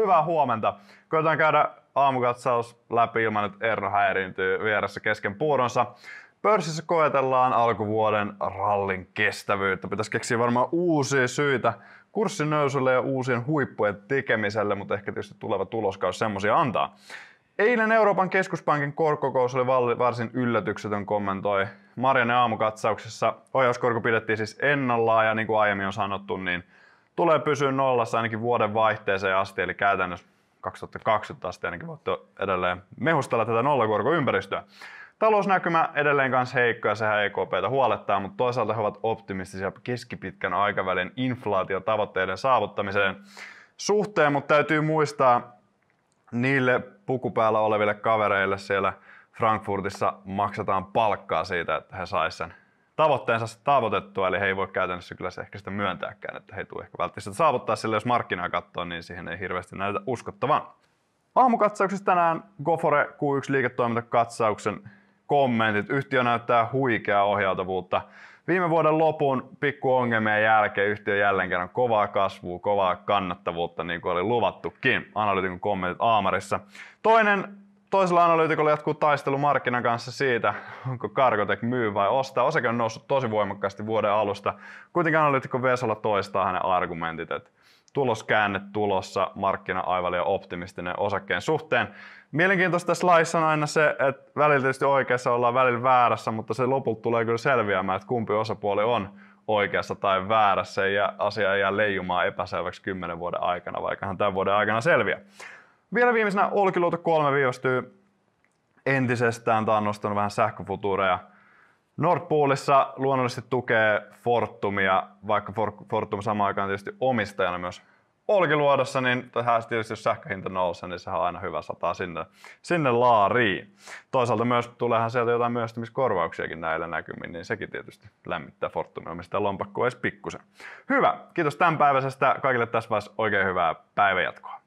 hyvää huomenta. Koitetaan käydä aamukatsaus läpi ilman, että Erno häiriintyy vieressä kesken puuronsa. Pörssissä koetellaan alkuvuoden rallin kestävyyttä. Pitäisi keksiä varmaan uusia syitä kurssin nousulle ja uusien huippujen tekemiselle, mutta ehkä tietysti tuleva tuloskaus semmoisia antaa. Eilen Euroopan keskuspankin korkokous oli varsin yllätyksetön, kommentoi Marianne aamukatsauksessa. Ohjauskorko pidettiin siis ennallaan ja niin kuin aiemmin on sanottu, niin tulee pysyä nollassa ainakin vuoden vaihteeseen asti, eli käytännössä 2020 asti ainakin voitte edelleen mehustella tätä nollakorkoympäristöä. Talousnäkymä edelleen kanssa heikko ja sehän EKPtä huolettaa, mutta toisaalta he ovat optimistisia keskipitkän aikavälin inflaatiotavoitteiden saavuttamiseen suhteen, mutta täytyy muistaa niille pukupäällä oleville kavereille siellä Frankfurtissa maksataan palkkaa siitä, että he saisivat sen tavoitteensa saavutettua, eli he ei voi käytännössä kyllä se ehkä sitä myöntääkään, että he ei ehkä välttämättä saavuttaa sille, jos markkinaa katsoo, niin siihen ei hirveästi näytä uskottavan. Aamukatsauksessa tänään Gofore Q1-liiketoimintakatsauksen kommentit. Yhtiö näyttää huikeaa ohjautuvuutta. Viime vuoden lopun pikkuongelmien jälkeen yhtiö jälleen kerran kovaa kasvua, kovaa kannattavuutta, niin kuin oli luvattukin. Analytikon kommentit Aamarissa. Toinen Toisella analyytikolla jatkuu taistelu markkinan kanssa siitä, onko Cargotec myy vai ostaa. Osake on noussut tosi voimakkaasti vuoden alusta. Kuitenkin analyytikko Vesola toistaa hänen argumentit, että tuloskäänne tulossa, markkina aivan liian optimistinen osakkeen suhteen. Mielenkiintoista tässä laissa on aina se, että välillä tietysti oikeassa ollaan välillä väärässä, mutta se lopulta tulee kyllä selviämään, että kumpi osapuoli on oikeassa tai väärässä ja asia jää leijumaan epäselväksi kymmenen vuoden aikana, vaikka hän tämän vuoden aikana selviää. Vielä viimeisenä Olkiluoto 3 viivästyy entisestään. Tämä on nostanut vähän sähköfutureja. Nord Poolissa luonnollisesti tukee Fortumia, vaikka Fortum samaan aikaan tietysti omistajana myös Olkiluodossa, niin tähän tietysti jos sähköhinta nousee, niin sehän on aina hyvä sataa sinne, sinne laariin. Toisaalta myös tuleehan sieltä jotain myöstymiskorvauksiakin näillä näkymin, niin sekin tietysti lämmittää Fortumia mistä lompakkoa edes pikkusen. Hyvä, kiitos tämänpäiväisestä. Kaikille tässä vaiheessa oikein hyvää päivänjatkoa.